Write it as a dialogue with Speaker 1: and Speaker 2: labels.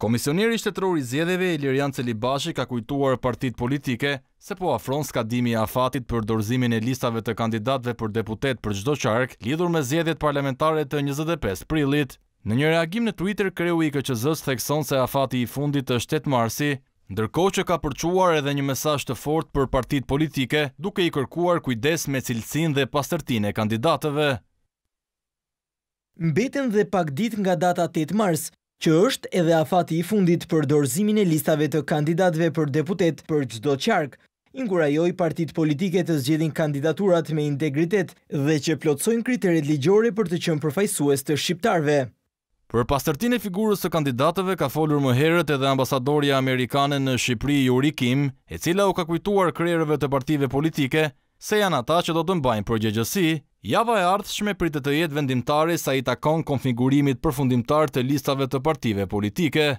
Speaker 1: Komisioneri shtetëror i zjedheve Ilirian Celibashi ka kujtuar partit politike se po afron skadimi afatit për dorëzimin e listave të kandidatve për deputet për gjdo qark lidhur me zjedhjet parlamentare të 25 prilit. Në një reagim në Twitter, kreu i këqëzës thekson se afati i fundit të shtetë marsi, ndërko që ka përquar edhe një mesasht të fort për partit politike duke i kërkuar kujdes me cilësin dhe pastërtin e kandidatëve.
Speaker 2: Mbeten dhe pak dit nga data 8 mars, që është edhe afati i fundit për dorëzimin e listave të kandidatve për deputet për gjdo qark, inkurajoj partit politike të zgjedin kandidaturat me integritet dhe që plotsojnë kriteret ligjore për të qënë përfajsues të shqiptarve.
Speaker 1: Për pastërtin e figurës të kandidatëve ka folur më herët edhe ambasadorja Amerikane në Shqipëri Juri Kim, e cila u ka kujtuar krereve të partive politike, se janë ata që do të mbajnë përgjegjësi Java e ardhshme për të të jetë vendimtare sa i takon konfigurimit përfundimtar të listave të partive politike.